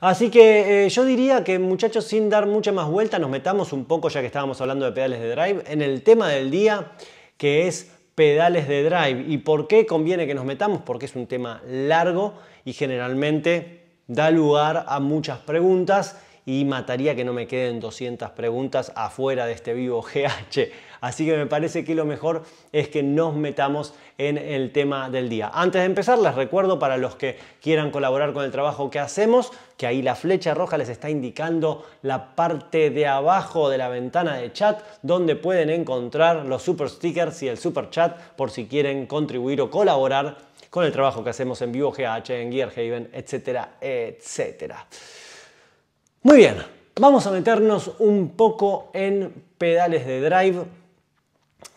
Así que eh, yo diría que muchachos, sin dar mucha más vuelta, nos metamos un poco, ya que estábamos hablando de pedales de drive, en el tema del día, que es pedales de drive. ¿Y por qué conviene que nos metamos? Porque es un tema largo y generalmente da lugar a muchas preguntas y mataría que no me queden 200 preguntas afuera de este vivo GH. Así que me parece que lo mejor es que nos metamos en el tema del día. Antes de empezar, les recuerdo para los que quieran colaborar con el trabajo que hacemos, que ahí la flecha roja les está indicando la parte de abajo de la ventana de chat donde pueden encontrar los super stickers y el super chat por si quieren contribuir o colaborar con el trabajo que hacemos en Vivo GH, en Gearhaven, etcétera, etcétera. Muy bien, vamos a meternos un poco en pedales de drive,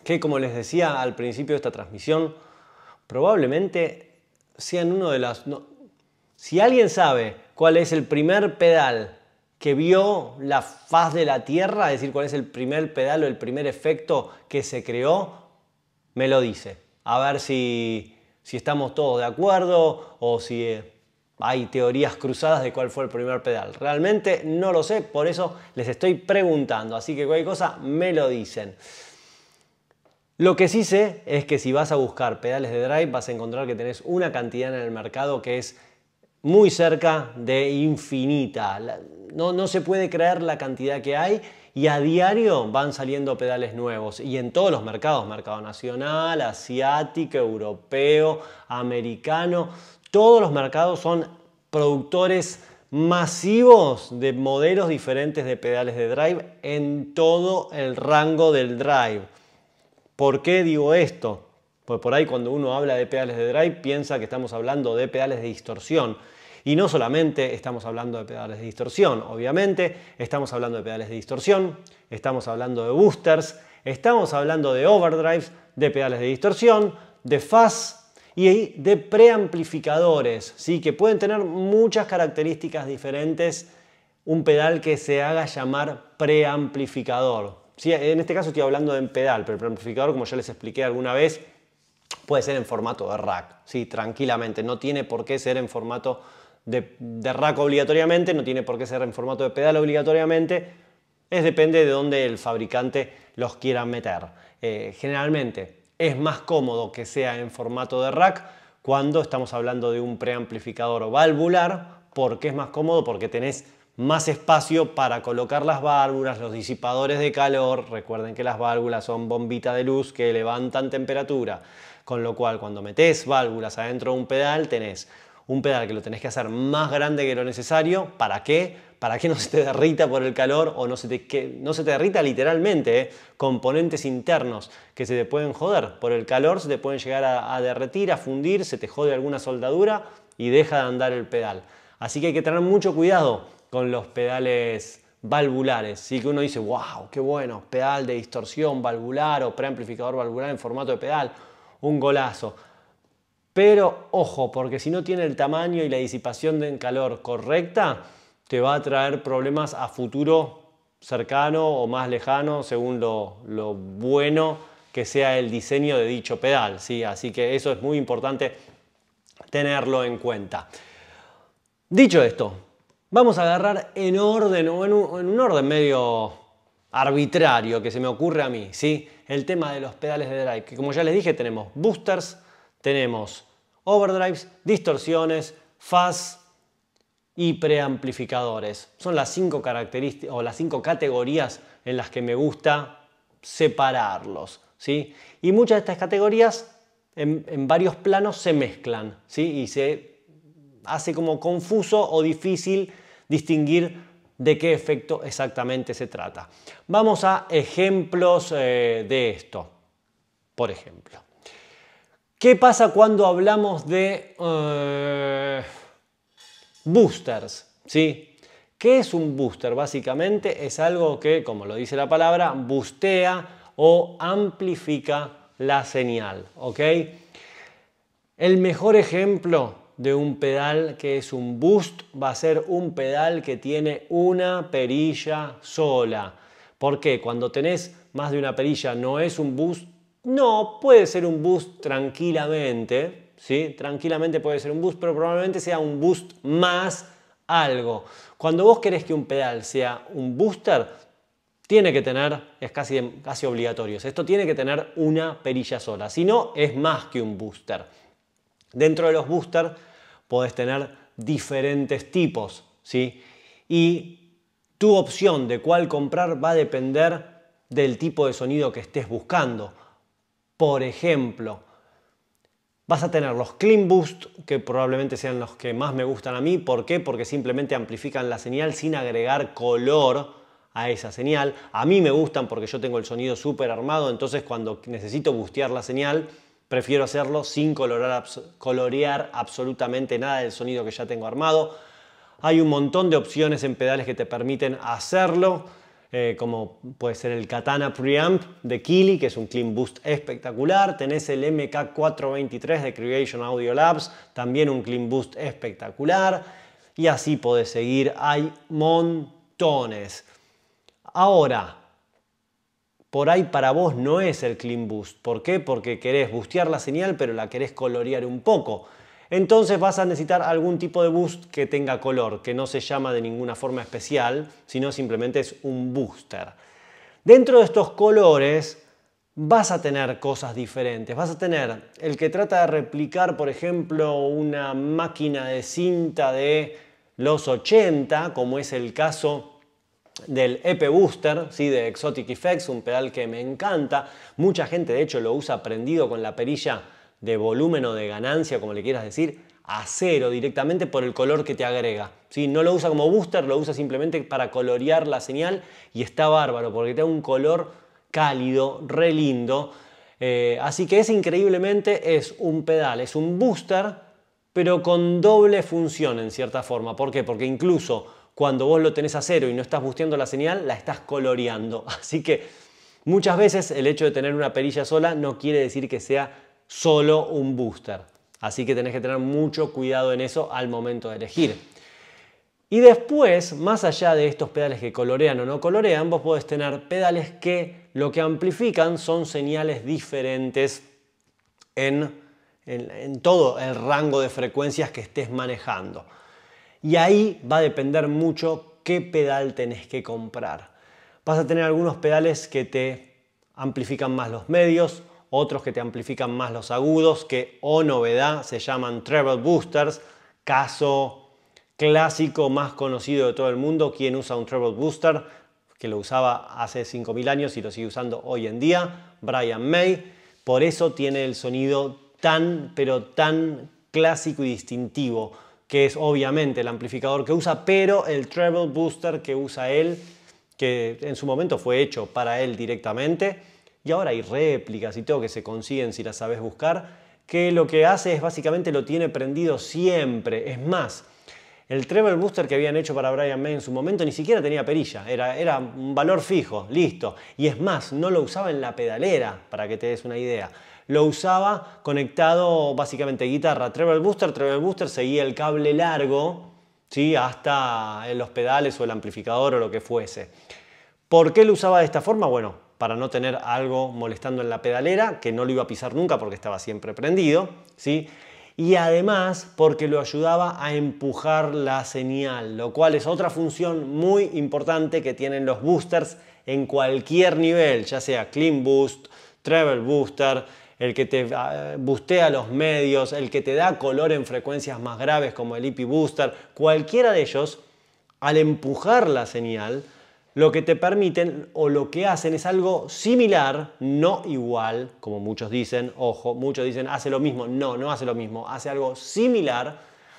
que como les decía al principio de esta transmisión, probablemente sean uno de las... si alguien sabe cuál es el primer pedal que vio la faz de la Tierra, es decir, cuál es el primer pedal o el primer efecto que se creó, me lo dice. A ver si estamos todos de acuerdo o si eh, hay teorías cruzadas de cuál fue el primer pedal. Realmente no lo sé, por eso les estoy preguntando, así que cualquier cosa me lo dicen. Lo que sí sé es que si vas a buscar pedales de drive vas a encontrar que tenés una cantidad en el mercado que es muy cerca de infinita. No, no se puede creer la cantidad que hay y a diario van saliendo pedales nuevos y en todos los mercados, mercado nacional, asiático, europeo, americano, todos los mercados son productores masivos de modelos diferentes de pedales de drive en todo el rango del drive. ¿Por qué digo esto? Pues por ahí cuando uno habla de pedales de drive piensa que estamos hablando de pedales de distorsión. Y no solamente estamos hablando de pedales de distorsión, obviamente estamos hablando de pedales de distorsión, estamos hablando de boosters, estamos hablando de overdrives, de pedales de distorsión, de fuzz, y de preamplificadores, ¿sí? que pueden tener muchas características diferentes un pedal que se haga llamar preamplificador. En este caso estoy hablando de pedal, pero el preamplificador, como ya les expliqué alguna vez, puede ser en formato de rack, ¿sí? tranquilamente, no tiene por qué ser en formato de, rack obligatoriamente, no tiene por qué ser en formato de pedal obligatoriamente, es depende de dónde el fabricante los quiera meter. Eh, generalmente es más cómodo que sea en formato de rack cuando estamos hablando de un preamplificador valvular, porque es más cómodo porque tenés más espacio para colocar las válvulas, los disipadores de calor. Recuerden que las válvulas son bombitas de luz que levantan temperatura, con lo cual cuando metes válvulas adentro de un pedal tenés un pedal que lo tenés que hacer más grande que lo necesario. ¿Para qué? para que no se te derrita por el calor o no se te, no se te derrita literalmente, ¿eh? componentes internos que se te pueden joder. Por el calor se te pueden llegar a, derretir, a fundir, se te jode alguna soldadura y deja de andar el pedal. Así que hay que tener mucho cuidado con los pedales valvulares. Sí que uno dice, wow, qué bueno, pedal de distorsión valvular o preamplificador valvular en formato de pedal, un golazo. Pero ojo, porque si no tiene el tamaño y la disipación de calor correcta, te va a traer problemas a futuro cercano o más lejano, según lo, bueno que sea el diseño de dicho pedal. ¿sí? Así que eso es muy importante tenerlo en cuenta. Dicho esto, vamos a agarrar en orden o en un, orden medio arbitrario que se me ocurre a mí, ¿sí? El tema de los pedales de drive, como ya les dije, tenemos boosters, tenemos overdrives, distorsiones, fuzz, y preamplificadores. Son las cinco características o las cinco categorías en las que me gusta separarlos. ¿sí? Y muchas de estas categorías en, varios planos se mezclan ¿sí? y se hace como confuso o difícil distinguir de qué efecto exactamente se trata. Vamos a ejemplos eh, de esto. Por ejemplo, ¿qué pasa cuando hablamos de... Eh, boosters. ¿sí? ¿Qué es un booster? Básicamente es algo que, como lo dice la palabra, bustea o amplifica la señal. ¿ok? El mejor ejemplo de un pedal que es un boost va a ser un pedal que tiene una perilla sola. ¿Por qué? Cuando tenés más de una perilla no es un boost. No, puede ser un boost tranquilamente, ¿sí? Tranquilamente puede ser un boost, pero probablemente sea un boost más algo. Cuando vos querés que un pedal sea un booster, tiene que tener, es casi, casi obligatorio, esto tiene que tener una perilla sola, si no es más que un booster. Dentro de los boosters podés tener diferentes tipos, ¿sí? Y tu opción de cuál comprar va a depender del tipo de sonido que estés buscando. Por ejemplo, Vas a tener los Clean Boost, que probablemente sean los que más me gustan a mí. ¿Por qué? Porque simplemente amplifican la señal sin agregar color a esa señal. A mí me gustan porque yo tengo el sonido súper armado, entonces cuando necesito bustear la señal, prefiero hacerlo sin colorar, colorear absolutamente nada del sonido que ya tengo armado. Hay un montón de opciones en pedales que te permiten hacerlo. Eh, como puede ser el Katana Preamp de Kili, que es un clean boost espectacular. Tenés el MK423 de Creation Audio Labs, también un clean boost espectacular. Y así podés seguir, hay montones. Ahora, por ahí para vos no es el clean boost. ¿Por qué? Porque querés bustear la señal, pero la querés colorear un poco entonces vas a necesitar algún tipo de boost que tenga color, que no se llama de ninguna forma especial, sino simplemente es un booster. Dentro de estos colores vas a tener cosas diferentes. Vas a tener el que trata de replicar, por ejemplo, una máquina de cinta de los 80, como es el caso del EP Booster, ¿sí? de Exotic Effects, un pedal que me encanta. Mucha gente de hecho lo usa prendido con la perilla de volumen o de ganancia, como le quieras decir, a cero directamente por el color que te agrega. No lo usa como booster, lo usa simplemente para colorear la señal y está bárbaro porque te da un color cálido, re lindo. Eh, así que es increíblemente es un pedal, es un booster, pero con doble función en cierta forma. ¿Por qué? Porque incluso cuando vos lo tenés a cero y no estás busteando la señal, la estás coloreando. Así que muchas veces el hecho de tener una perilla sola no quiere decir que sea solo un booster. Así que tenés que tener mucho cuidado en eso al momento de elegir. Y después, más allá de estos pedales que colorean o no colorean, vos podés tener pedales que lo que amplifican son señales diferentes en, en todo el rango de frecuencias que estés manejando. Y ahí va a depender mucho qué pedal tenés que comprar. Vas a tener algunos pedales que te amplifican más los medios, otros que te amplifican más los agudos, que o oh, novedad se llaman treble boosters, caso clásico más conocido de todo el mundo, quien usa un treble booster, que lo usaba hace 5.000 años y lo sigue usando hoy en día, Brian May, por eso tiene el sonido tan, pero tan clásico y distintivo, que es obviamente el amplificador que usa, pero el treble booster que usa él, que en su momento fue hecho para él directamente, y ahora hay réplicas y todo que se consiguen si las sabes buscar, que lo que hace es básicamente lo tiene prendido siempre. Es más, el treble booster que habían hecho para Brian May en su momento ni siquiera tenía perilla, era, era un valor fijo, listo. Y es más, no lo usaba en la pedalera, para que te des una idea. Lo usaba conectado básicamente guitarra, treble booster, treble booster, seguía el cable largo, ¿sí? hasta los pedales o el amplificador o lo que fuese. ¿Por qué lo usaba de esta forma? Bueno, para no tener algo molestando en la pedalera, que no lo iba a pisar nunca porque estaba siempre prendido, ¿sí? Y además porque lo ayudaba a empujar la señal, lo cual es otra función muy importante que tienen los boosters en cualquier nivel, ya sea Clean Boost, Travel Booster, el que te ah, bustea los medios, el que te da color en frecuencias más graves como el IP e Booster, cualquiera de ellos, al empujar la señal, lo que te permiten o lo que hacen es algo similar, no igual, como muchos dicen, ojo, muchos dicen hace lo mismo, no, no hace lo mismo, hace algo similar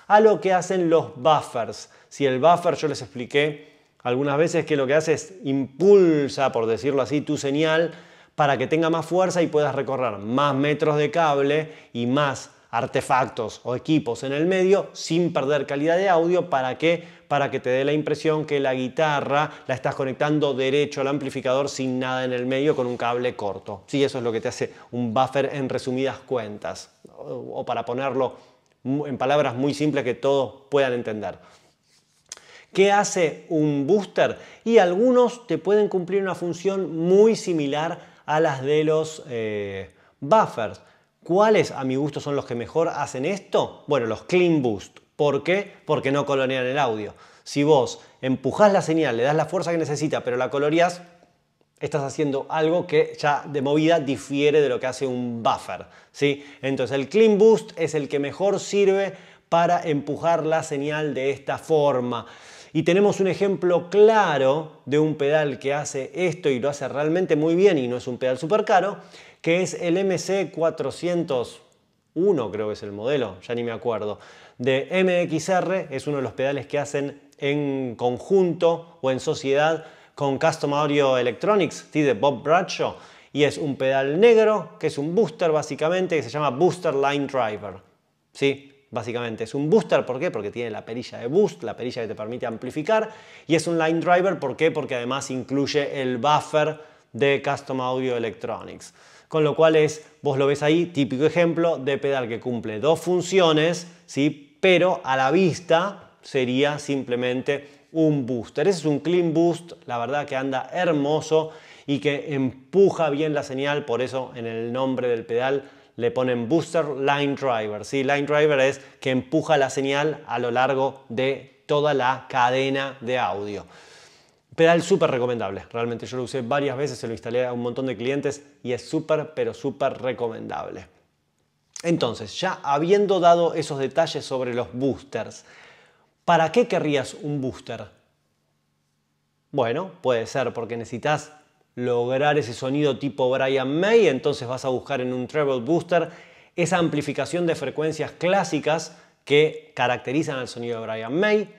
a lo que hacen los buffers. Si el buffer yo les expliqué algunas veces que lo que hace es impulsa, por decirlo así, tu señal para que tenga más fuerza y puedas recorrer más metros de cable y más artefactos o equipos en el medio sin perder calidad de audio para que para que te dé la impresión que la guitarra la estás conectando derecho al amplificador sin nada en el medio con un cable corto. Sí, eso es lo que te hace un buffer en resumidas cuentas, o para ponerlo en palabras muy simples que todos puedan entender. ¿Qué hace un booster? Y algunos te pueden cumplir una función muy similar a las de los eh, buffers. ¿Cuáles a mi gusto son los que mejor hacen esto? Bueno, los clean boost. ¿Por qué? Porque no colorean el audio. Si vos empujas la señal, le das la fuerza que necesita, pero la coloreas, estás haciendo algo que ya de movida difiere de lo que hace un buffer. Entonces el Clean Boost es el que mejor sirve para empujar la señal de esta forma. Y tenemos un ejemplo claro de un pedal que hace esto y lo hace realmente muy bien y no es un pedal súper caro, que es el MC401, creo que es el modelo, ya ni me acuerdo de MXR, es uno de los pedales que hacen en conjunto o en sociedad con Custom Audio Electronics, de Bob Bradshaw, y es un pedal negro, que es un booster básicamente, que se llama Booster Line Driver. ¿sí? Básicamente es un booster, ¿por qué? Porque tiene la perilla de boost, la perilla que te permite amplificar, y es un line driver, ¿por qué? Porque además incluye el buffer de Custom Audio Electronics con lo cual es, vos lo ves ahí, típico ejemplo de pedal que cumple dos funciones, ¿sí? pero a la vista sería simplemente un booster. Ese es un clean boost, la verdad que anda hermoso y que empuja bien la señal, por eso en el nombre del pedal le ponen booster line driver. ¿sí? Line driver es que empuja la señal a lo largo de toda la cadena de audio. Pedal súper recomendable, realmente yo lo usé varias veces, se lo instalé a un montón de clientes y es súper, pero súper recomendable. Entonces, ya habiendo dado esos detalles sobre los boosters, ¿para qué querrías un booster? Bueno, puede ser porque necesitas lograr ese sonido tipo Brian May, entonces vas a buscar en un treble booster esa amplificación de frecuencias clásicas que caracterizan al sonido de Brian May.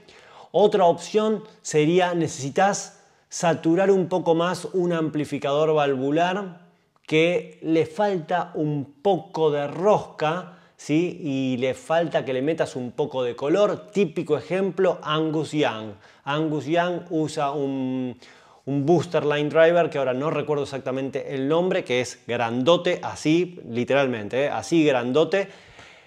Otra opción sería necesitas saturar un poco más un amplificador valvular que le falta un poco de rosca ¿sí? y le falta que le metas un poco de color. Típico ejemplo, Angus Young. Angus Young usa un, booster line driver que ahora no recuerdo exactamente el nombre, que es grandote, así literalmente, ¿eh? así grandote,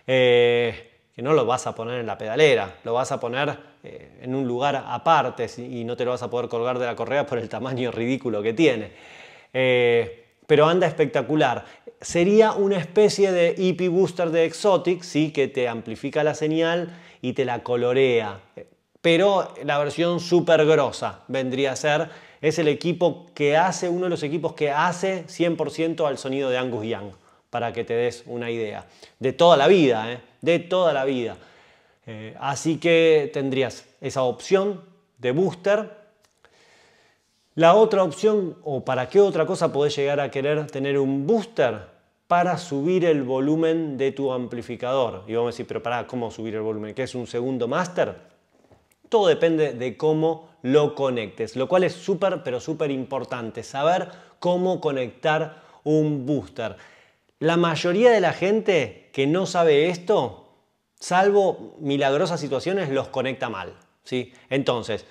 eh, que no lo vas a poner en la pedalera, lo vas a poner eh, en un lugar aparte y no te lo vas a poder colgar de la correa por el tamaño ridículo que tiene. Eh, pero anda espectacular. Sería una especie de EP Booster de Exotic, sí, que te amplifica la señal y te la colorea. Pero la versión súper grosa vendría a ser. Es el equipo que hace, uno de los equipos que hace 100% al sonido de Angus Young, para que te des una idea. De toda la vida, ¿eh? de toda la vida. Eh, así que tendrías esa opción de booster. La otra opción, o para qué otra cosa podés llegar a querer tener un booster, para subir el volumen de tu amplificador. Y vamos a decir, pero para ¿cómo subir el volumen? que es un segundo máster? Todo depende de cómo lo conectes, lo cual es súper, pero súper importante, saber cómo conectar un booster. La mayoría de la gente que no sabe esto salvo milagrosas situaciones, los conecta mal. ¿sí? Entonces,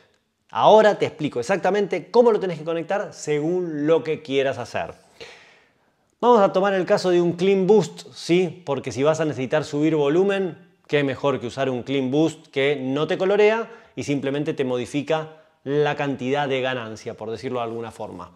ahora te explico exactamente cómo lo tenés que conectar según lo que quieras hacer. Vamos a tomar el caso de un clean boost, ¿sí? porque si vas a necesitar subir volumen, qué mejor que usar un clean boost que no te colorea y simplemente te modifica la cantidad de ganancia, por decirlo de alguna forma.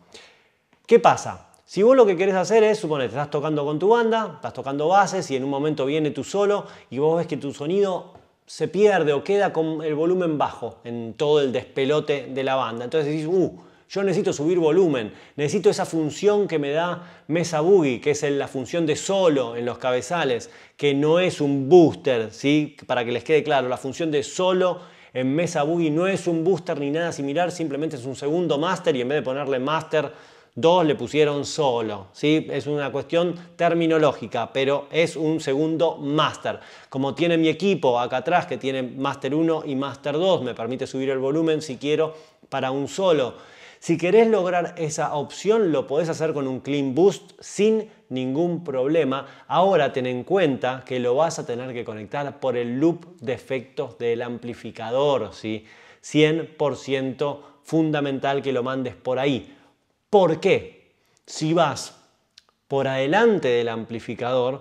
¿Qué pasa? Si vos lo que querés hacer es, suponete, estás tocando con tu banda, estás tocando bases y en un momento viene tu solo y vos ves que tu sonido se pierde o queda con el volumen bajo en todo el despelote de la banda. Entonces decís, uh, yo necesito subir volumen, necesito esa función que me da Mesa Boogie, que es la función de solo en los cabezales, que no es un booster, ¿sí? Para que les quede claro, la función de solo en Mesa Boogie no es un booster ni nada similar, simplemente es un segundo master y en vez de ponerle master dos le pusieron solo, ¿sí? es una cuestión terminológica, pero es un segundo master Como tiene mi equipo acá atrás que tiene master 1 y master 2, me permite subir el volumen si quiero para un solo. Si querés lograr esa opción, lo podés hacer con un Clean Boost sin ningún problema. Ahora ten en cuenta que lo vas a tener que conectar por el loop de efectos del amplificador, ¿sí? 100% fundamental que lo mandes por ahí. ¿Por qué? Si vas por adelante del amplificador,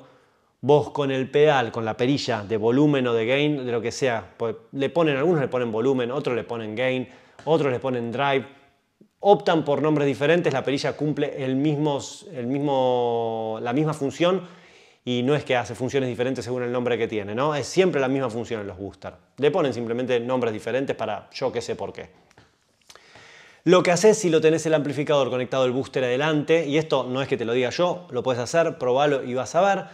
vos con el pedal, con la perilla de volumen o de gain, de lo que sea, pues, le ponen, algunos le ponen volumen, otros le ponen gain, otros le ponen drive, optan por nombres diferentes, la perilla cumple el mismo, la misma función y no es que hace funciones diferentes según el nombre que tiene, ¿no? Es siempre la misma función en los booster. Le ponen simplemente nombres diferentes para yo que sé por qué. Lo que haces si lo tenés el amplificador conectado al booster adelante, y esto no es que te lo diga yo, lo puedes hacer, probalo y vas a ver.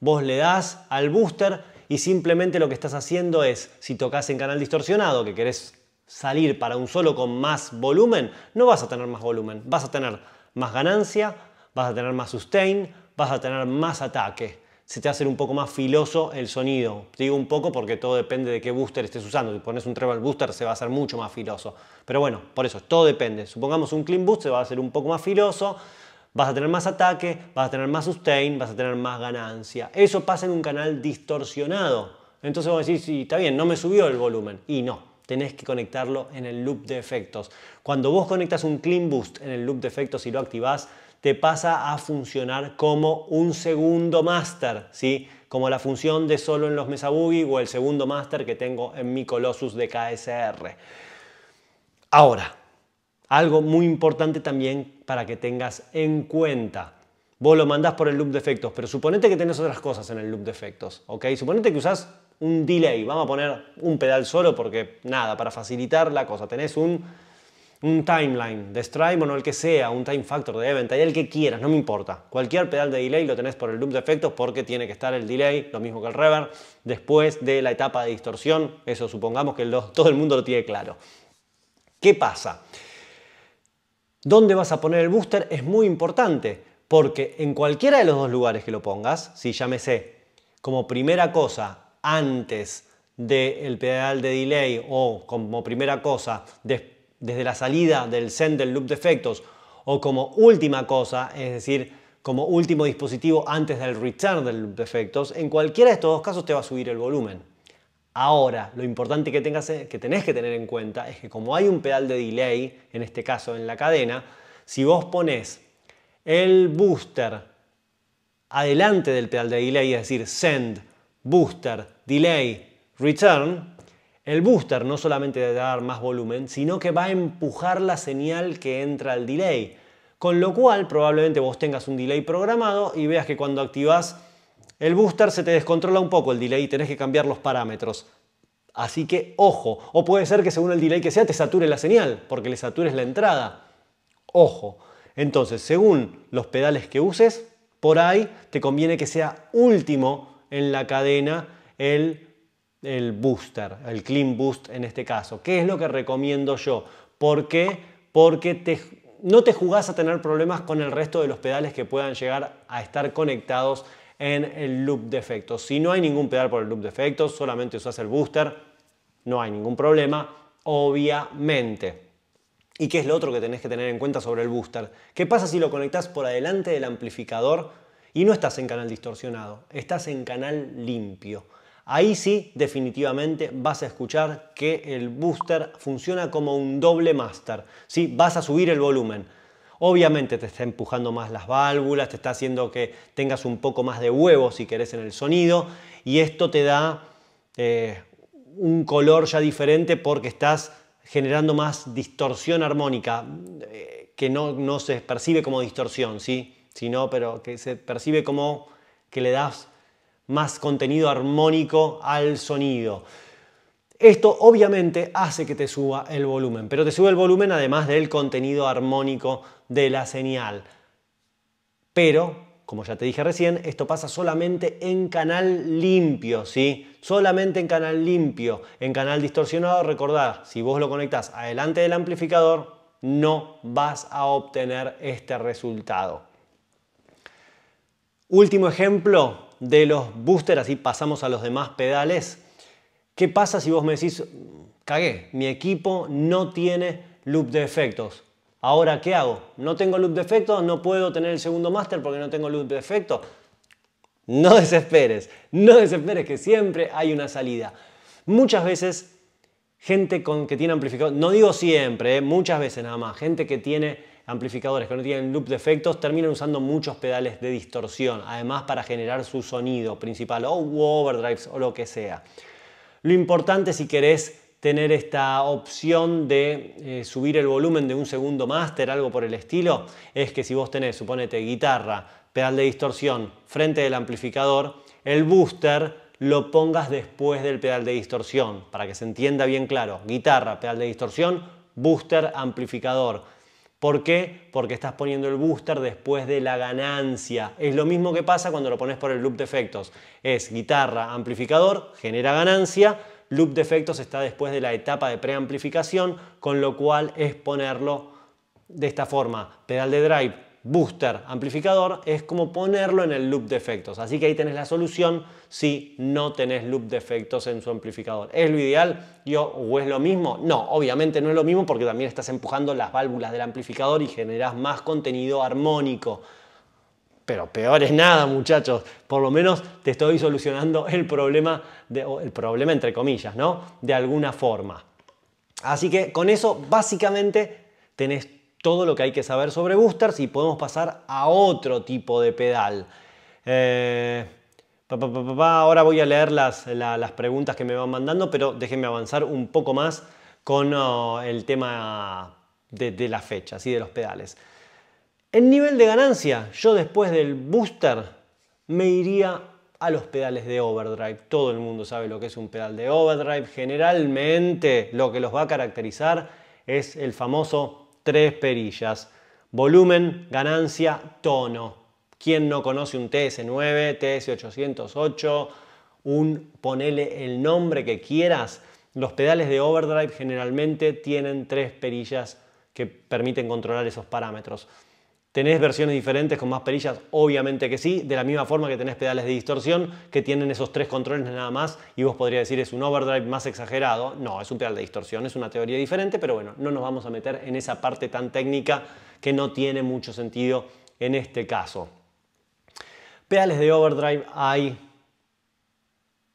Vos le das al booster y simplemente lo que estás haciendo es, si tocas en canal distorsionado, que querés salir para un solo con más volumen, no vas a tener más volumen, vas a tener más ganancia, vas a tener más sustain, vas a tener más ataque se te hace un poco más filoso el sonido. digo un poco porque todo depende de qué booster estés usando. Si pones un treble booster se va a hacer mucho más filoso. Pero bueno, por eso, todo depende. Supongamos un clean boost se va a hacer un poco más filoso, vas a tener más ataque, vas a tener más sustain, vas a tener más ganancia. Eso pasa en un canal distorsionado. Entonces vos decís, sí, está bien, no me subió el volumen. Y no, tenés que conectarlo en el loop de efectos. Cuando vos conectas un clean boost en el loop de efectos y lo activás, te pasa a funcionar como un segundo máster, ¿sí? como la función de solo en los Boogie o el segundo máster que tengo en mi Colossus de KSR. Ahora, algo muy importante también para que tengas en cuenta. Vos lo mandás por el loop de efectos, pero suponete que tenés otras cosas en el loop de efectos, ¿ok? Suponete que usás un delay, vamos a poner un pedal solo porque nada, para facilitar la cosa, tenés un un timeline de Stripe, o el que sea, un time factor de event, el que quieras, no me importa. Cualquier pedal de delay lo tenés por el loop de efectos porque tiene que estar el delay, lo mismo que el reverb, después de la etapa de distorsión. Eso supongamos que todo el mundo lo tiene claro. ¿Qué pasa? ¿Dónde vas a poner el booster? Es muy importante porque en cualquiera de los dos lugares que lo pongas, si llámese como primera cosa antes del pedal de delay o como primera cosa después desde la salida del send del loop de efectos o como última cosa, es decir, como último dispositivo antes del return del loop de efectos, en cualquiera de estos dos casos te va a subir el volumen. Ahora, lo importante que, tengas, eh, que tenés que tener en cuenta es que como hay un pedal de delay, en este caso en la cadena, si vos pones el booster adelante del pedal de delay, es decir, send, booster, delay, return, el booster no solamente va a dar más volumen, sino que va a empujar la señal que entra al delay. Con lo cual probablemente vos tengas un delay programado y veas que cuando activas el booster se te descontrola un poco el delay y tenés que cambiar los parámetros. Así que ojo, o puede ser que según el delay que sea te sature la señal, porque le satures la entrada. Ojo. Entonces, según los pedales que uses, por ahí te conviene que sea último en la cadena el el booster, el clean boost en este caso. ¿Qué es lo que recomiendo yo? ¿Por qué? Porque no te jugás a tener problemas con el resto de los pedales que puedan llegar a estar conectados en el loop de efectos. Si no hay ningún pedal por el loop de efectos, solamente usas el booster, no hay ningún problema, obviamente. ¿Y qué es lo otro que tenés que tener en cuenta sobre el booster? ¿Qué pasa si lo conectás por adelante del amplificador y no estás en canal distorsionado? Estás en canal limpio. Ahí sí, definitivamente vas a escuchar que el booster funciona como un doble master. ¿sí? Vas a subir el volumen. Obviamente te está empujando más las válvulas, te está haciendo que tengas un poco más de huevo si querés en el sonido y esto te da eh, un color ya diferente porque estás generando más distorsión armónica, eh, que no, no, se percibe como distorsión, ¿sí? sino pero que se percibe como que le das más contenido armónico al sonido. Esto obviamente hace que te suba el volumen, pero te sube el volumen además del contenido armónico de la señal. Pero, como ya te dije recién, esto pasa solamente en canal limpio, ¿sí? Solamente en canal limpio. En canal distorsionado, recordad, si vos lo conectás adelante del amplificador, no vas a obtener este resultado. Último ejemplo, de los boosters, así pasamos a los demás pedales. ¿Qué pasa si vos me decís, cagué, mi equipo no tiene loop de efectos? Ahora, ¿qué hago? No tengo loop de efectos, no puedo tener el segundo máster porque no tengo loop de efectos. No desesperes, no desesperes que siempre hay una salida. Muchas veces, gente con, que tiene amplificador, no digo siempre, eh, muchas veces nada más, gente que tiene amplificadores que no tienen loop de efectos terminan usando muchos pedales de distorsión, además para generar su sonido principal o overdrives o lo que sea. Lo importante si querés tener esta opción de eh, subir el volumen de un segundo máster, algo por el estilo, es que si vos tenés, suponete, guitarra, pedal de distorsión frente del amplificador, el booster lo pongas después del pedal de distorsión, para que se entienda bien claro. Guitarra, pedal de distorsión, booster, amplificador. ¿Por qué? Porque estás poniendo el booster después de la ganancia. Es lo mismo que pasa cuando lo pones por el loop de efectos. Es guitarra, amplificador, genera ganancia. Loop de efectos está después de la etapa de preamplificación, con lo cual es ponerlo de esta forma. Pedal de drive, booster, amplificador, es como ponerlo en el loop de efectos. Así que ahí tenés la solución si no tenés loop de efectos en su amplificador. ¿Es lo ideal Yo, o es lo mismo? No, obviamente no es lo mismo porque también estás empujando las válvulas del amplificador y generás más contenido armónico. Pero peor es nada, muchachos. Por lo menos te estoy solucionando el problema, de, el problema entre comillas, ¿no? De alguna forma. Así que con eso básicamente tenés todo lo que hay que saber sobre boosters y podemos pasar a otro tipo de pedal. Eh, ahora voy a leer las, preguntas que me van mandando, pero déjenme avanzar un poco más con oh, el tema de, de las fechas y de los pedales. El nivel de ganancia, yo después del booster me iría a los pedales de overdrive. Todo el mundo sabe lo que es un pedal de overdrive. Generalmente lo que los va a caracterizar es el famoso tres perillas. Volumen, ganancia, tono. ¿Quién no conoce un TS9, TS808? Un ponele el nombre que quieras. Los pedales de overdrive generalmente tienen tres perillas que permiten controlar esos parámetros. ¿Tenés versiones diferentes con más perillas? Obviamente que sí, de la misma forma que tenés pedales de distorsión que tienen esos tres controles nada más y vos podrías decir es un overdrive más exagerado. No, es un pedal de distorsión, es una teoría diferente, pero bueno, no nos vamos a meter en esa parte tan técnica que no tiene mucho sentido en este caso. Pedales de overdrive hay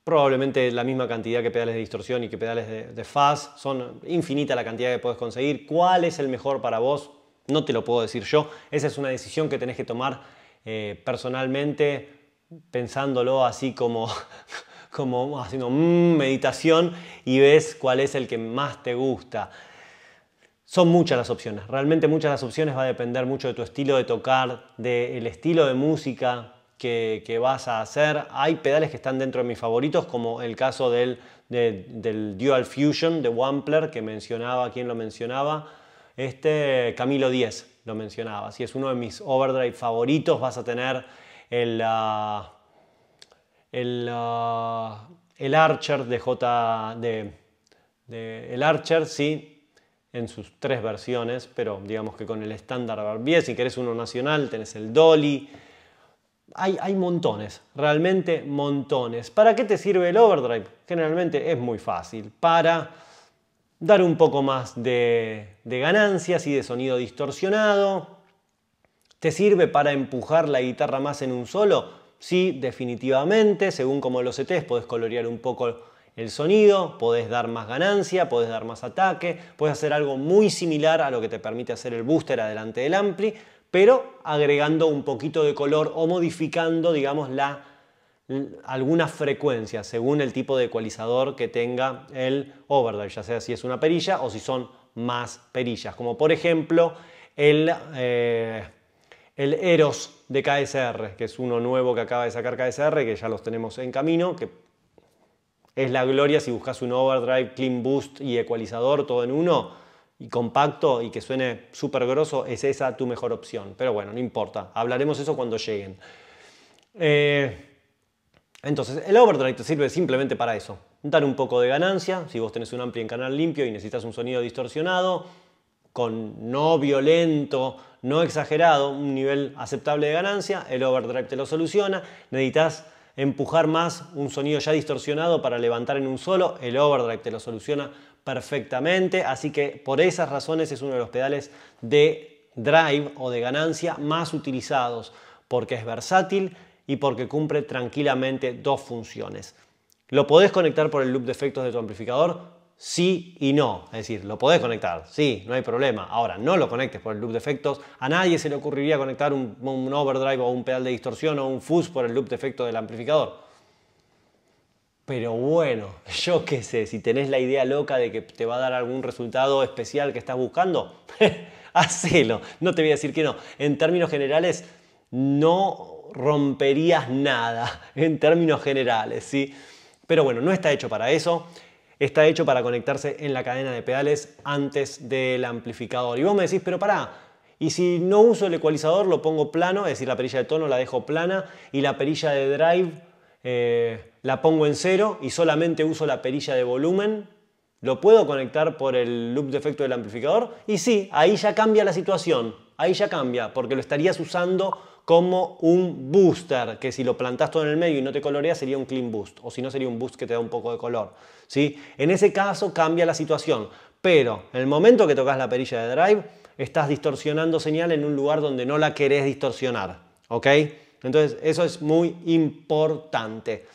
probablemente la misma cantidad que pedales de distorsión y que pedales de, de son infinita la cantidad que puedes conseguir. ¿Cuál es el mejor para vos? No te lo puedo decir yo. Esa es una decisión que tenés que tomar eh, personalmente, pensándolo así como, como haciendo mm, meditación y ves cuál es el que más te gusta. Son muchas las opciones, realmente muchas las opciones va a depender mucho de tu estilo de tocar, del estilo de música que, que, vas a hacer. Hay pedales que están dentro de mis favoritos, como el caso del, del Dual Fusion de Wampler que mencionaba, quien lo mencionaba este Camilo 10 lo mencionaba, si es uno de mis overdrive favoritos, vas a tener el, ah, ah, el, Archer de J. De, el Archer, sí, en sus tres versiones, pero digamos que con el estándar Barbie. si querés uno nacional, tenés el Dolly. Hay, hay, montones, realmente montones. ¿Para qué te sirve el overdrive? Generalmente es muy fácil. Para dar un poco más de, ganancias y de sonido distorsionado. ¿Te sirve para empujar la guitarra más en un solo? Sí, definitivamente. Según como lo setes, podés colorear un poco el sonido, podés dar más ganancia, podés dar más ataque, podés hacer algo muy similar a lo que te permite hacer el booster adelante del ampli, pero agregando un poquito de color o modificando, digamos, la alguna frecuencia según el tipo de ecualizador que tenga el overdrive, ya sea si es una perilla o si son más perillas, como por ejemplo el, eh, el Eros de KSR, que es uno nuevo que acaba de sacar KSR, que ya los tenemos en camino, que es la gloria si buscas un overdrive, clean boost y ecualizador todo en uno y compacto y que suene súper grosso, es esa tu mejor opción. Pero bueno, no importa, hablaremos eso cuando lleguen. Eh, entonces, el overdrive te sirve simplemente para eso. Dar un poco de ganancia, si vos tenés un amplio en canal limpio y necesitas un sonido distorsionado, con no violento, no exagerado, un nivel aceptable de ganancia, el overdrive te lo soluciona. Necesitas empujar más un sonido ya distorsionado para levantar en un solo, el overdrive te lo soluciona perfectamente. Así que por esas razones es uno de los pedales de drive o de ganancia más utilizados, porque es versátil, y porque cumple tranquilamente dos funciones. ¿Lo podés conectar por el loop de efectos de tu amplificador? Sí y no. Es decir, lo podés conectar, sí, no hay problema. Ahora, no lo conectes por el loop de efectos. A nadie se le ocurriría conectar un, overdrive o un pedal de distorsión o un fuzz por el loop de efectos del amplificador. Pero bueno, yo qué sé, si tenés la idea loca de que te va a dar algún resultado especial que estás buscando, hacelo. No te voy a decir que no. En términos generales, no romperías nada en términos generales, Pero bueno, no está hecho para eso. Está hecho para conectarse en la cadena de pedales antes del amplificador. Y vos me decís, pero pará, y si no uso el ecualizador lo pongo plano, es decir, la perilla de tono la dejo plana y la perilla de drive eh, la pongo en cero y solamente uso la perilla de volumen, ¿Lo puedo conectar por el loop de efecto del amplificador? Y sí, ahí ya cambia la situación, ahí ya cambia, porque lo estarías usando como un booster, que si lo plantas todo en el medio y no te colorea sería un clean boost, o si no sería un boost que te da un poco de color. ¿sí? En ese caso cambia la situación, pero en el momento que tocas la perilla de drive, estás distorsionando señal en un lugar donde no la querés distorsionar. ¿ok? Entonces eso es muy importante.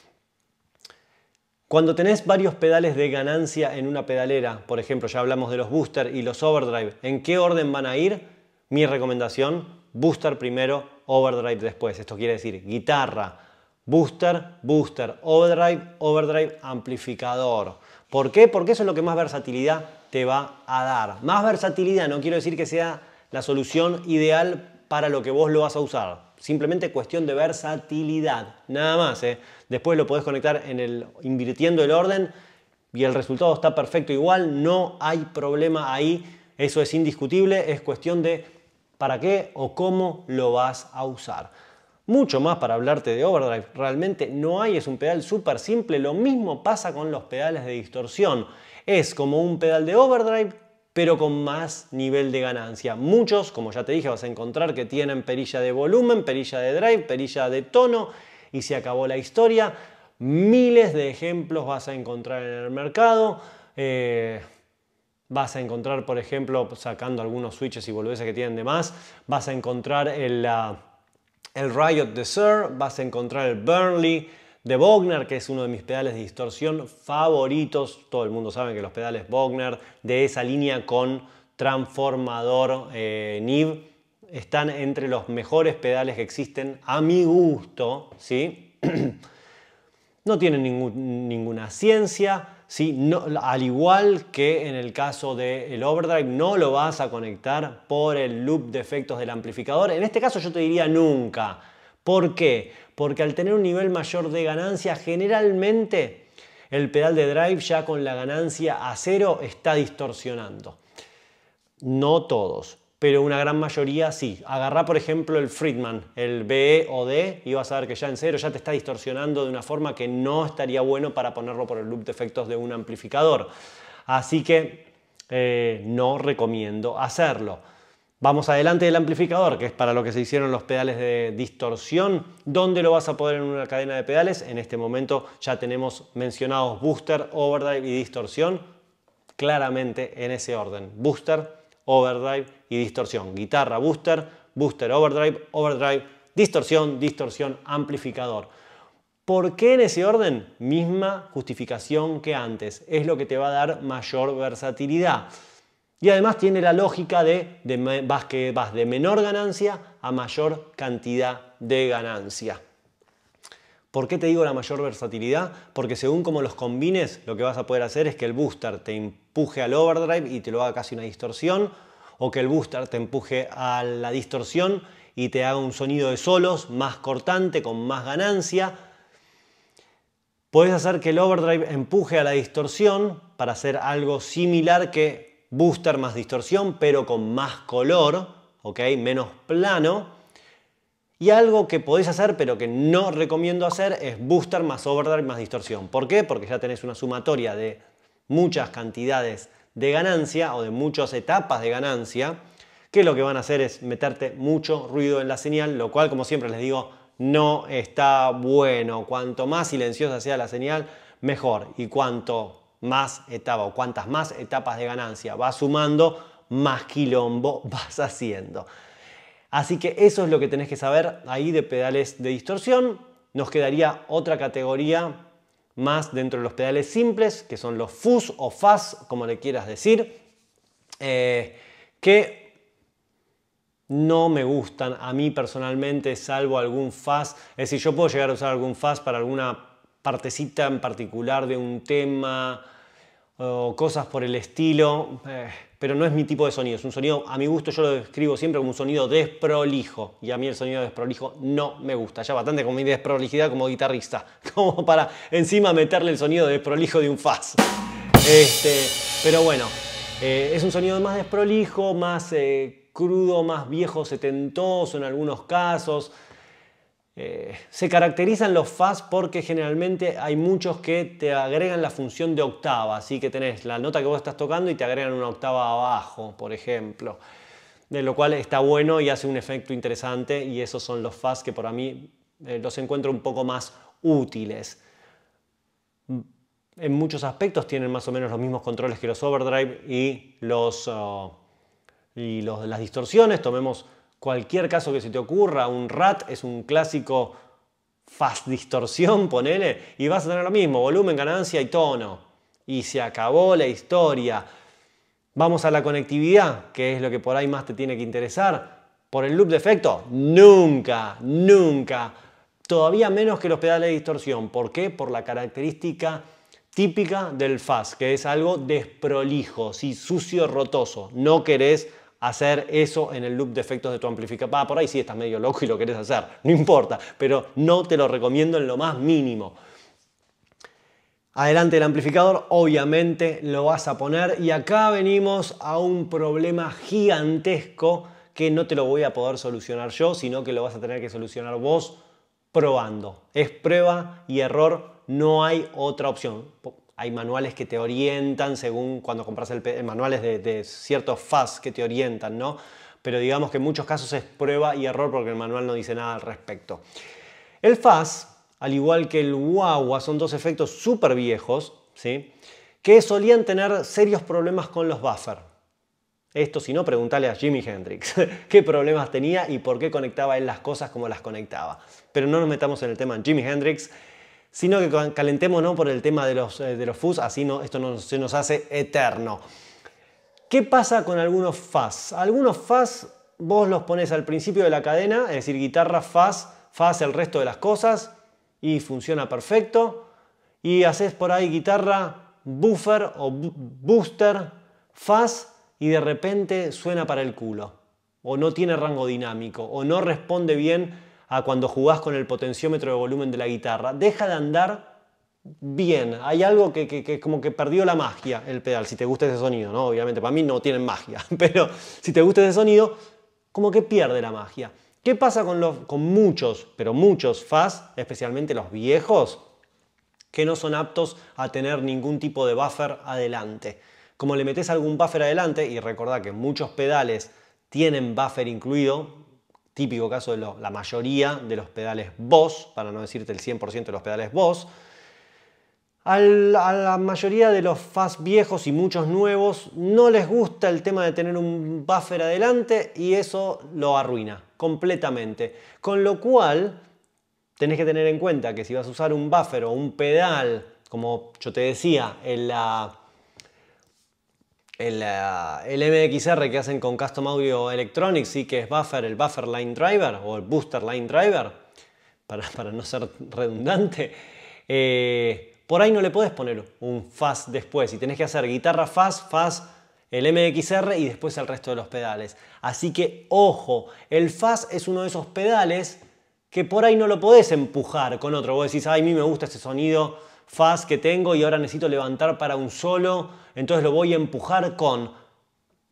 Cuando tenés varios pedales de ganancia en una pedalera, por ejemplo, ya hablamos de los booster y los overdrive, ¿en qué orden van a ir? Mi recomendación, booster primero, overdrive después. Esto quiere decir guitarra, booster, booster, overdrive, overdrive, amplificador. ¿Por qué? Porque eso es lo que más versatilidad te va a dar. Más versatilidad no quiero decir que sea la solución ideal para lo que vos lo vas a usar. Simplemente cuestión de versatilidad, nada más. ¿eh? Después lo podés conectar en el, invirtiendo el orden y el resultado está perfecto igual, no hay problema ahí, eso es indiscutible, es cuestión de para qué o cómo lo vas a usar. Mucho más para hablarte de overdrive, realmente no hay, es un pedal súper simple, lo mismo pasa con los pedales de distorsión, es como un pedal de overdrive pero con más nivel de ganancia. Muchos, como ya te dije, vas a encontrar que tienen perilla de volumen, perilla de drive, perilla de tono y se acabó la historia. Miles de ejemplos vas a encontrar en el mercado. Eh, Vas a encontrar, por ejemplo, sacando algunos switches y boludeces que tienen de más, vas a encontrar el, ah, Riot de Sir, vas a encontrar el Burnley de Bogner, que es uno de mis pedales de distorsión favoritos. Todo el mundo sabe que los pedales Bogner de esa línea con transformador eh, NIV están entre los mejores pedales que existen a mi gusto, ¿sí? no tienen ninguna ciencia, ¿sí? al igual que en el caso del overdrive, no lo vas a conectar por el loop de efectos del amplificador. En este caso yo te diría nunca. ¿Por qué? Porque al tener un nivel mayor de ganancia, generalmente el pedal de drive ya con la ganancia a cero está distorsionando. No todos, pero una gran mayoría sí. Agarrá, por ejemplo, el Friedman, el BE o D, y vas a ver que ya en cero ya te está distorsionando de una forma que no estaría bueno para ponerlo por el loop de efectos de un amplificador. Así que eh, no recomiendo hacerlo. Vamos adelante del amplificador, que es para lo que se hicieron los pedales de distorsión. ¿Dónde lo vas a poner en una cadena de pedales? En este momento ya tenemos mencionados booster, overdrive y distorsión claramente en ese orden. Booster, overdrive y distorsión. Guitarra, booster, booster, overdrive, overdrive, distorsión, distorsión, amplificador. ¿Por qué en ese orden? Misma justificación que antes. Es lo que te va a dar mayor versatilidad. Y además tiene la lógica de, que vas de menor ganancia a mayor cantidad de ganancia. ¿Por qué te digo la mayor versatilidad? Porque según como los combines, lo que vas a poder hacer es que el booster te empuje al overdrive y te lo haga casi una distorsión, o que el booster te empuje a la distorsión y te haga un sonido de solos más cortante, con más ganancia. Puedes hacer que el overdrive empuje a la distorsión para hacer algo similar que booster más distorsión, pero con más color, ¿ok? menos plano. Y algo que podéis hacer pero que no recomiendo hacer es booster más overdrive más distorsión. ¿Por qué? Porque ya tenés una sumatoria de muchas cantidades de ganancia o de muchas etapas de ganancia que lo que van a hacer es meterte mucho ruido en la señal, lo cual como siempre les digo no está bueno. Cuanto más silenciosa sea la señal, mejor. Y cuanto más etapa o cuantas más etapas de ganancia vas sumando, más quilombo vas haciendo. Así que eso es lo que tenés que saber ahí de pedales de distorsión. Nos quedaría otra categoría más dentro de los pedales simples, que son los FUS o FAS, como le quieras decir, eh, que no me gustan a mí personalmente, salvo algún FAS. Es decir, yo puedo llegar a usar algún FAS para alguna partecita en particular de un tema o cosas por el estilo. Eh, pero no es mi tipo de sonido. Es un sonido, a mi gusto, yo lo describo siempre como un sonido desprolijo. Y a mí el sonido desprolijo no me gusta. Ya bastante con mi desprolijidad como guitarrista, como para encima meterle el sonido desprolijo de un fuzz este, pero bueno, eh, es un sonido más desprolijo, más eh, crudo, más viejo, setentoso en algunos casos. Eh, se caracterizan los fas porque generalmente hay muchos que te agregan la función de octava, así que tenés la nota que vos estás tocando y te agregan una octava abajo, por ejemplo. De lo cual está bueno y hace un efecto interesante y esos son los FAS que para mí eh, los encuentro un poco más útiles. En muchos aspectos tienen más o menos los mismos controles que los overdrive y los... Oh, y las distorsiones, tomemos cualquier caso que se te ocurra, un rat es un clásico fast distorsión, ponele, y vas a tener lo mismo, volumen, ganancia y tono. Y se acabó la historia. Vamos a la conectividad, que es lo que por ahí más te tiene que interesar. Por el loop de efecto, nunca, nunca. Todavía menos que los pedales de distorsión. ¿Por qué? Por la característica típica del fast, que es algo desprolijo, sucio, rotoso. No querés hacer eso en el loop de efectos de tu amplificador. Ah, por ahí sí estás medio loco y lo querés hacer, no importa, pero no te lo recomiendo en lo más mínimo. Adelante el amplificador, obviamente lo vas a poner y acá venimos a un problema gigantesco que no te lo voy a poder solucionar yo, sino que lo vas a tener que solucionar vos probando. Es prueba y error, no hay otra opción hay manuales que te orientan según cuando compras el eh, manuales de, de ciertos FAS que te orientan, ¿no? Pero digamos que en muchos casos es prueba y error porque el manual no dice nada al respecto. El FAS, al igual que el guagua, son dos efectos súper viejos, ¿sí? Que solían tener serios problemas con los buffer Esto si no, preguntarle a Jimi Hendrix qué problemas tenía y por qué conectaba él las cosas como las conectaba. Pero no nos metamos en el tema Jimi Hendrix sino que calentémonos por el tema de los, eh, de los FUS, así no, esto no se nos hace eterno. ¿Qué pasa con algunos fuzz? Algunos fuzz vos los pones al principio de la cadena, es decir, guitarra, fuzz, fuzz, el resto de las cosas, y funciona perfecto. Y haces por ahí guitarra, buffer o booster, fuzz y de repente suena para el culo, o no tiene rango dinámico, o no responde bien a cuando jugás con el potenciómetro de volumen de la guitarra. Deja de andar bien. Hay algo que, como que perdió la magia el pedal, si te gusta ese sonido, ¿no? Obviamente, para mí no tienen magia, pero si te gusta ese sonido, como que pierde la magia. ¿Qué pasa con, los, con muchos, pero muchos fuzz, especialmente los viejos, que no son aptos a tener ningún tipo de buffer adelante? Como le metes algún buffer adelante, y recordá que muchos pedales tienen buffer incluido, típico caso de la mayoría de los pedales Boss, para no decirte el 100% de los pedales Boss. a la mayoría de los FAS viejos y muchos nuevos no les gusta el tema de tener un buffer adelante y eso lo arruina completamente. Con lo cual, tenés que tener en cuenta que si vas a usar un buffer o un pedal, como yo te decía, en la el, eh, MXR que hacen con Custom Audio Electronics y que es buffer, el buffer line driver o el booster line driver, para, no ser redundante, eh, por ahí no le podés poner un fuzz después y tenés que hacer guitarra fuzz, fuzz, el MXR y después el resto de los pedales. Así que ojo, el fuzz es uno de esos pedales que por ahí no lo podés empujar con otro. Vos decís, a mí me gusta ese sonido faz que tengo y ahora necesito levantar para un solo, entonces lo voy a empujar con.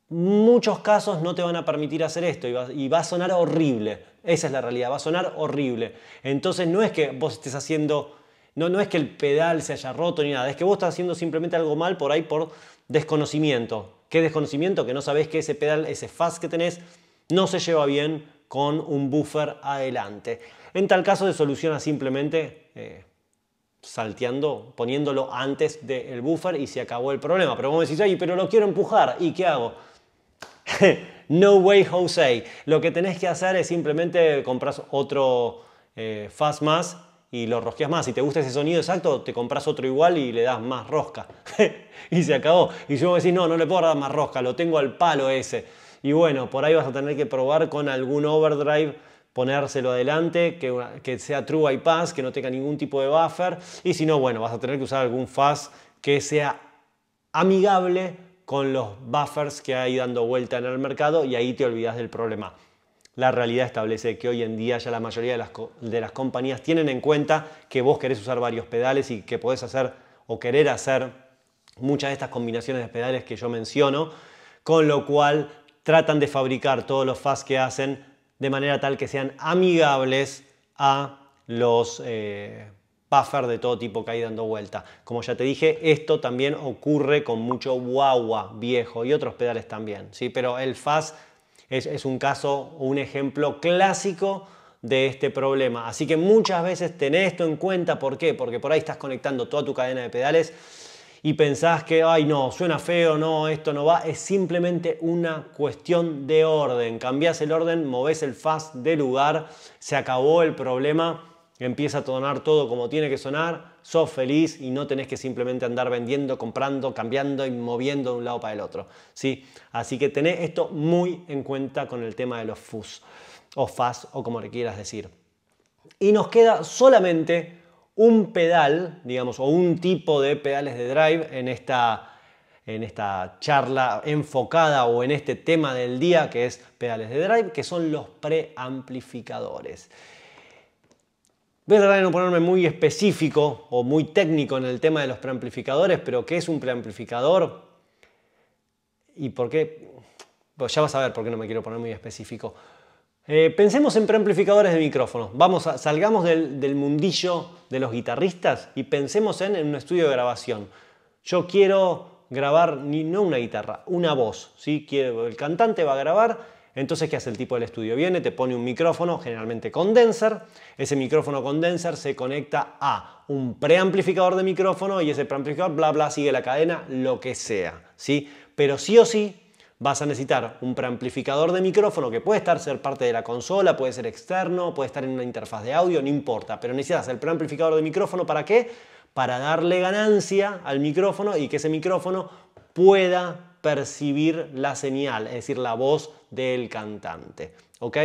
Muchos casos no te van a permitir hacer esto y va, a sonar horrible. Esa es la realidad, va a sonar horrible. Entonces no es que vos estés haciendo no, no, es que el pedal se haya roto ni nada, es que vos estás haciendo simplemente algo mal por ahí por desconocimiento. ¿Qué desconocimiento? Que no sabés que ese pedal, ese faz que tenés, no se lleva bien con un buffer adelante. En tal caso se soluciona simplemente eh, salteando, poniéndolo antes del buffer y se acabó el problema. Pero vos decís, ay, pero lo quiero empujar, ¿y qué hago? no way, Jose. Lo que tenés que hacer es simplemente compras otro eh, más y lo rosqueas más. Si te gusta ese sonido exacto, te compras otro igual y le das más rosca. y se acabó. Y yo decís, no, no le puedo dar más rosca, lo tengo al palo ese. Y bueno, por ahí vas a tener que probar con algún overdrive ponérselo adelante, que, sea true bypass, que no tenga ningún tipo de buffer. Y si no, bueno, vas a tener que usar algún fuzz que sea amigable con los buffers que hay dando vuelta en el mercado y ahí te olvidas del problema. La realidad establece que hoy en día ya la mayoría de las, de las, compañías tienen en cuenta que vos querés usar varios pedales y que podés hacer o querer hacer muchas de estas combinaciones de pedales que yo menciono, con lo cual tratan de fabricar todos los fuzz que hacen de manera tal que sean amigables a los eh, buffers de todo tipo que hay dando vuelta. Como ya te dije, esto también ocurre con mucho guagua viejo y otros pedales también, ¿sí? pero el Fuzz es, un caso, un ejemplo clásico de este problema. Así que muchas veces tenés esto en cuenta, ¿por qué? Porque por ahí estás conectando toda tu cadena de pedales y pensás que, ay no, suena feo, no, esto no va, es simplemente una cuestión de orden. Cambias el orden, moves el fast de lugar, se acabó el problema, empieza a tonar todo como tiene que sonar, sos feliz y no tenés que simplemente andar vendiendo, comprando, cambiando y moviendo de un lado para el otro. ¿sí? Así que tenés esto muy en cuenta con el tema de los FUS o FAS o como le quieras decir. Y nos queda solamente un pedal, digamos, o un tipo de pedales de drive en esta, charla enfocada o en este tema del día que es pedales de drive, que son los preamplificadores. Voy a tratar de no ponerme muy específico o muy técnico en el tema de los preamplificadores, pero ¿qué es un preamplificador? ¿Y por qué? Pues ya vas a ver por qué no me quiero poner muy específico. Eh, pensemos en preamplificadores de micrófono, Vamos a, salgamos del, mundillo de los guitarristas y pensemos en, un estudio de grabación. Yo quiero grabar no una guitarra, una voz. ¿sí? Quiero, el cantante va a grabar, entonces ¿qué hace el tipo del estudio? Viene, te pone un micrófono, generalmente condenser. Ese micrófono condenser se conecta a un preamplificador de micrófono y ese preamplificador, bla, bla, sigue la cadena, lo que sea. ¿sí? Pero sí o sí, Vas a necesitar un preamplificador de micrófono que puede estar ser parte de la consola, puede ser externo, puede estar en una interfaz de audio, no importa, pero necesitas el preamplificador de micrófono para qué? Para darle ganancia al micrófono y que ese micrófono pueda percibir la señal, es decir, la voz del cantante, ¿ok?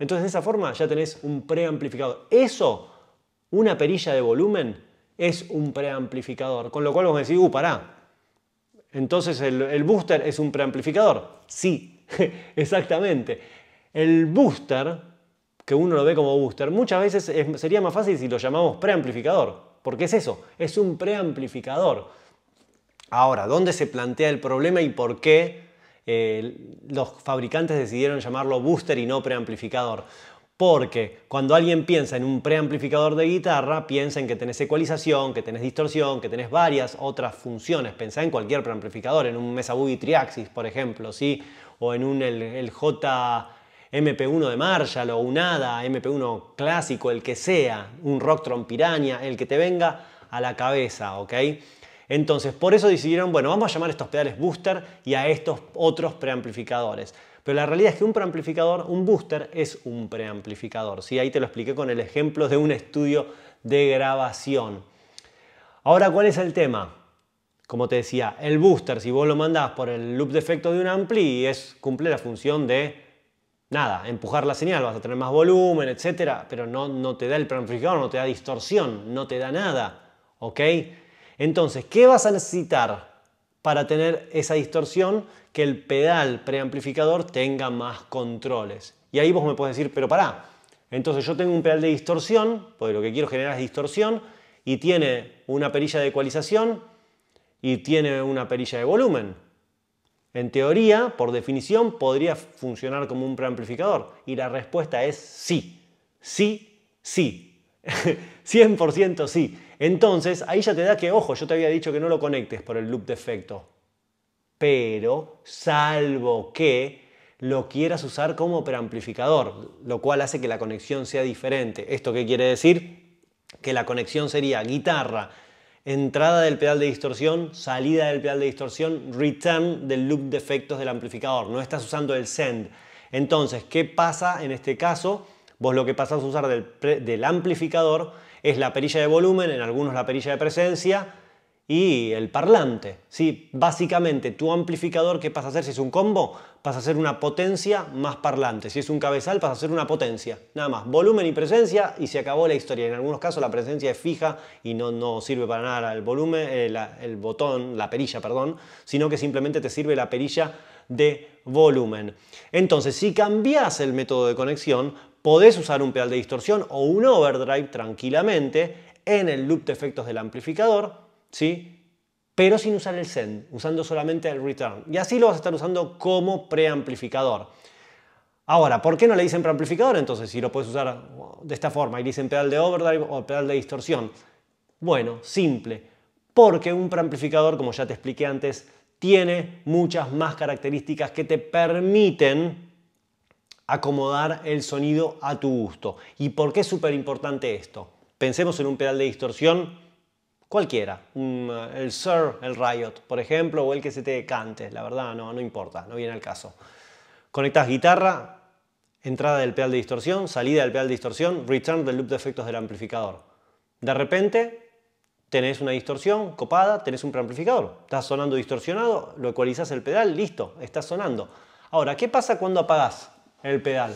Entonces de esa forma ya tenés un preamplificador. Eso, una perilla de volumen, es un preamplificador, con lo cual vos decís, uh, pará, entonces el, booster es un preamplificador. Sí, exactamente. El booster, que uno lo ve como booster, muchas veces sería más fácil si lo llamamos preamplificador, porque es eso, es un preamplificador. Ahora, ¿dónde se plantea el problema y por qué eh, los fabricantes decidieron llamarlo booster y no preamplificador? Porque cuando alguien piensa en un preamplificador de guitarra, piensa en que tenés ecualización, que tenés distorsión, que tenés varias otras funciones. Pensá en cualquier preamplificador, en un Mesa Boogie Triaxis, por ejemplo, ¿sí? o en un el, el 1 de Marshall o un ADA, MP1 clásico, el que sea, un Rocktron Piranha, el que te venga a la cabeza, ¿ok? Entonces, por eso decidieron, bueno, vamos a llamar a estos pedales booster y a estos otros preamplificadores. Pero la realidad es que un preamplificador, un booster, es un preamplificador. Si Ahí te lo expliqué con el ejemplo de un estudio de grabación. Ahora, ¿cuál es el tema? Como te decía, el booster, si vos lo mandás por el loop de efecto de un ampli, es, cumple la función de nada, empujar la señal, vas a tener más volumen, etcétera, pero no, no te da el preamplificador, no te da distorsión, no te da nada, ¿ok? Entonces, ¿qué vas a necesitar para tener esa distorsión? Que el pedal preamplificador tenga más controles. Y ahí vos me puedes decir, pero pará, entonces yo tengo un pedal de distorsión, porque lo que quiero generar es distorsión, y tiene una perilla de ecualización y tiene una perilla de volumen. En teoría, por definición, podría funcionar como un preamplificador. Y la respuesta es sí, sí, sí. 100% sí. Entonces, ahí ya te da que, ojo, yo te había dicho que no lo conectes por el loop defecto. Pero, salvo que lo quieras usar como preamplificador, lo cual hace que la conexión sea diferente. ¿Esto qué quiere decir? Que la conexión sería guitarra, entrada del pedal de distorsión, salida del pedal de distorsión, return del loop de efectos del amplificador. No estás usando el send. Entonces, ¿qué pasa en este caso? Vos lo que pasás a usar del amplificador es la perilla de volumen, en algunos la perilla de presencia y el parlante. ¿sí? Básicamente, tu amplificador, ¿qué pasa a hacer si es un combo? Pasa a ser una potencia más parlante. Si es un cabezal, pasa a ser una potencia. Nada más, volumen y presencia y se acabó la historia. En algunos casos la presencia es fija y no, no sirve para nada el volumen, el, eh, el botón, la perilla, perdón, sino que simplemente te sirve la perilla de volumen. Entonces, si cambias el método de conexión, podés usar un pedal de distorsión o un overdrive tranquilamente en el loop de efectos del amplificador, ¿sí? pero sin usar el send, usando solamente el return. Y así lo vas a estar usando como preamplificador. Ahora, ¿por qué no le dicen preamplificador entonces si lo puedes usar de esta forma y dicen pedal de overdrive o pedal de distorsión? Bueno, simple, porque un preamplificador, como ya te expliqué antes, tiene muchas más características que te permiten acomodar el sonido a tu gusto. ¿Y por qué es súper importante esto? Pensemos en un pedal de distorsión cualquiera, eh, el Sir, el Riot, por ejemplo, o el que se te cante, la verdad no, no importa, no viene al caso. Conectas guitarra, entrada del pedal de distorsión, salida del pedal de distorsión, return del loop de efectos del amplificador. De repente tenés una distorsión copada, tenés un preamplificador, estás sonando distorsionado, lo ecualizas el pedal, listo, está sonando. Ahora, ¿qué pasa cuando apagás el pedal?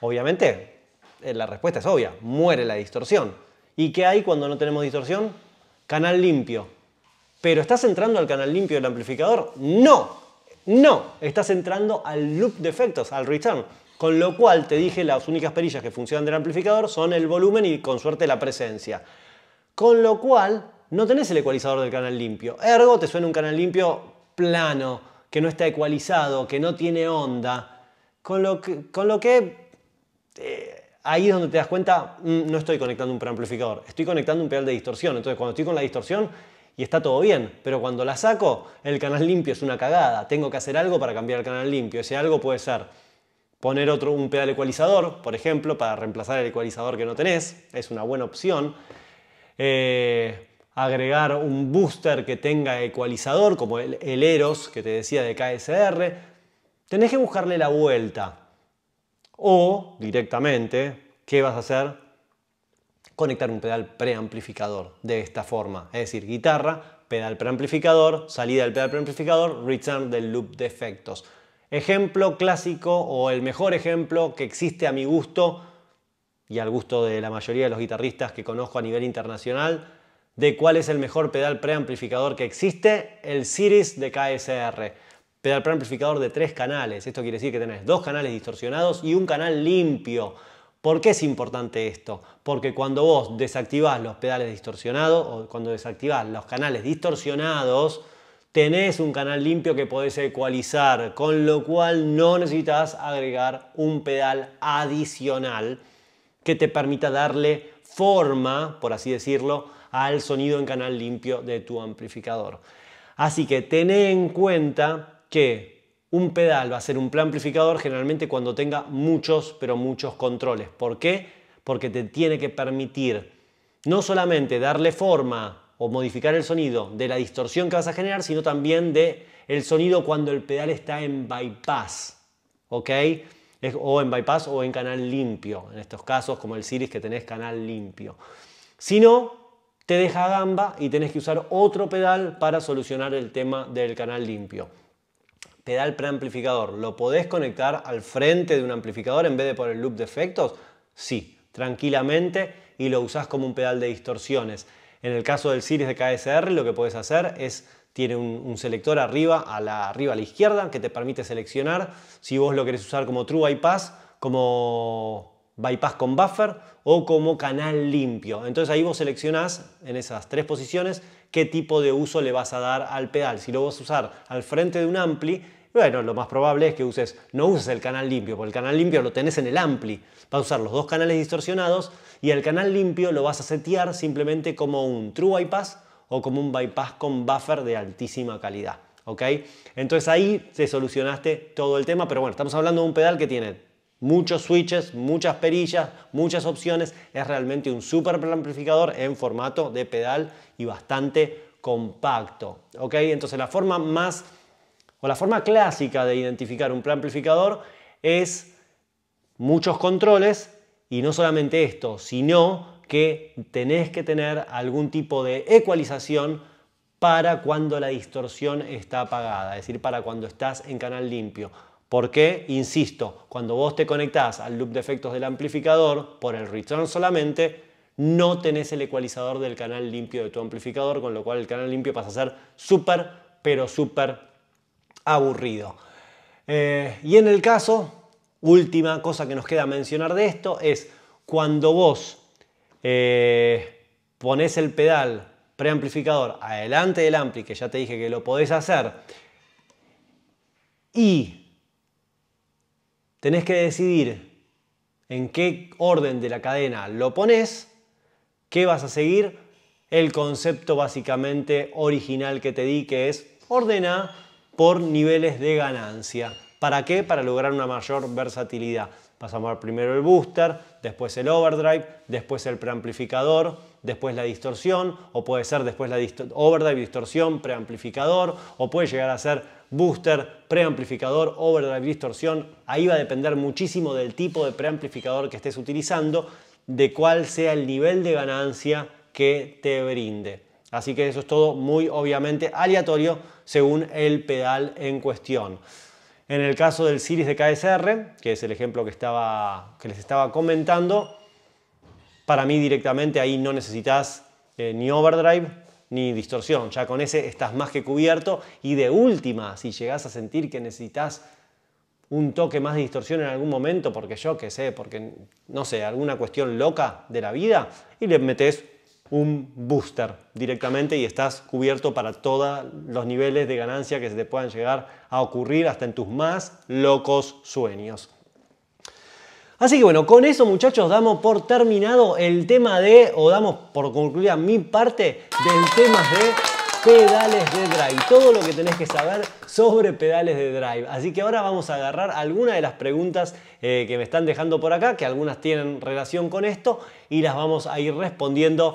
Obviamente, eh, la respuesta es obvia, muere la distorsión. ¿Y qué hay cuando no tenemos distorsión? Canal limpio. ¿Pero estás entrando al canal limpio del amplificador? No, no, estás entrando al loop de efectos, al return. Con lo cual te dije las únicas perillas que funcionan del amplificador son el volumen y con suerte la presencia. Con lo cual no tenés el ecualizador del canal limpio. Ergo te suena un canal limpio plano, que no está ecualizado, que no tiene onda. Con lo que, eh, ahí es donde te das cuenta, mm, no estoy conectando un preamplificador, estoy conectando un pedal de distorsión. Entonces, cuando estoy con la distorsión y está todo bien, pero cuando la saco, el canal limpio es una cagada. Tengo que hacer algo para cambiar el canal limpio. Ese algo puede ser poner otro, un pedal ecualizador, por ejemplo, para reemplazar el ecualizador que no tenés, es una buena opción. Eh, agregar un booster que tenga ecualizador, como el, el, Eros que te decía de KSR, tenés que buscarle la vuelta. O directamente, ¿qué vas a hacer? Conectar un pedal preamplificador de esta forma. Es decir, guitarra, pedal preamplificador, salida del pedal preamplificador, return del loop de efectos. Ejemplo clásico o el mejor ejemplo que existe a mi gusto y al gusto de la mayoría de los guitarristas que conozco a nivel internacional de cuál es el mejor pedal preamplificador que existe, el Series de KSR pedal amplificador de tres canales. Esto quiere decir que tenés dos canales distorsionados y un canal limpio. ¿Por qué es importante esto? Porque cuando vos desactivás los pedales distorsionados o cuando desactivás los canales distorsionados, tenés un canal limpio que podés ecualizar, con lo cual no necesitas agregar un pedal adicional que te permita darle forma, por así decirlo, al sonido en canal limpio de tu amplificador. Así que ten en cuenta que un pedal va a ser un plan amplificador generalmente cuando tenga muchos, pero muchos controles. ¿Por qué? Porque te tiene que permitir no solamente darle forma o modificar el sonido de la distorsión que vas a generar, sino también de el sonido cuando el pedal está en bypass, ¿ok? o en bypass o en canal limpio, en estos casos como el Siris que tenés canal limpio. Si no, te deja gamba y tenés que usar otro pedal para solucionar el tema del canal limpio pedal preamplificador. ¿Lo podés conectar al frente de un amplificador en vez de por el loop de efectos? Sí, tranquilamente y lo usás como un pedal de distorsiones. En el caso del Series de KSR lo que podés hacer es tiene un, selector arriba a, la, arriba a la izquierda que te permite seleccionar si vos lo querés usar como True Bypass, como bypass con buffer o como canal limpio. Entonces ahí vos seleccionás en esas tres posiciones qué tipo de uso le vas a dar al pedal. Si lo vas a usar al frente de un ampli, bueno, lo más probable es que uses, no uses el canal limpio, porque el canal limpio lo tenés en el ampli. Vas a usar los dos canales distorsionados y el canal limpio lo vas a setear simplemente como un true bypass o como un bypass con buffer de altísima calidad. ¿ok? Entonces ahí te solucionaste todo el tema, pero bueno, estamos hablando de un pedal que tiene muchos switches, muchas perillas, muchas opciones, es realmente un super amplificador en formato de pedal y bastante compacto, ¿ok? Entonces la forma más pues la forma clásica de identificar un preamplificador es muchos controles y no solamente esto, sino que tenés que tener algún tipo de ecualización para cuando la distorsión está apagada, es decir, para cuando estás en canal limpio. Porque, insisto, cuando vos te conectás al loop de efectos del amplificador por el return solamente, no tenés el ecualizador del canal limpio de tu amplificador, con lo cual el canal limpio pasa a ser súper, pero súper aburrido. Eh, y en el caso, última cosa que nos queda mencionar de esto es cuando vos eh, pones el pedal preamplificador adelante del ampli, que ya te dije que lo podés hacer, y tenés que decidir en qué orden de la cadena lo pones, qué vas a seguir, el concepto básicamente original que te di que es ordena por niveles de ganancia. ¿Para qué? Para lograr una mayor versatilidad. Pasamos primero el booster, después el overdrive, después el preamplificador, después la distorsión, o puede ser después la overdrive, distorsión, preamplificador, o puede llegar a ser booster, preamplificador, overdrive, distorsión. Ahí va a depender muchísimo del tipo de preamplificador que estés utilizando, de cuál sea el nivel de ganancia que te brinde. Así que eso es todo muy obviamente aleatorio según el pedal en cuestión. En el caso del Siris de KSR, que es el ejemplo que, estaba, que les estaba comentando, para mí directamente ahí no necesitas eh, ni overdrive ni distorsión. Ya con ese estás más que cubierto y de última, si llegas a sentir que necesitas un toque más de distorsión en algún momento, porque yo qué sé, porque no sé, alguna cuestión loca de la vida, y le metes un booster directamente y estás cubierto para todos los niveles de ganancia que se te puedan llegar a ocurrir hasta en tus más locos sueños. Así que bueno, con eso muchachos damos por terminado el tema de, o damos por concluida mi parte del tema de pedales de drive, todo lo que tenés que saber sobre pedales de drive. Así que ahora vamos a agarrar algunas de las preguntas eh, que me están dejando por acá, que algunas tienen relación con esto, y las vamos a ir respondiendo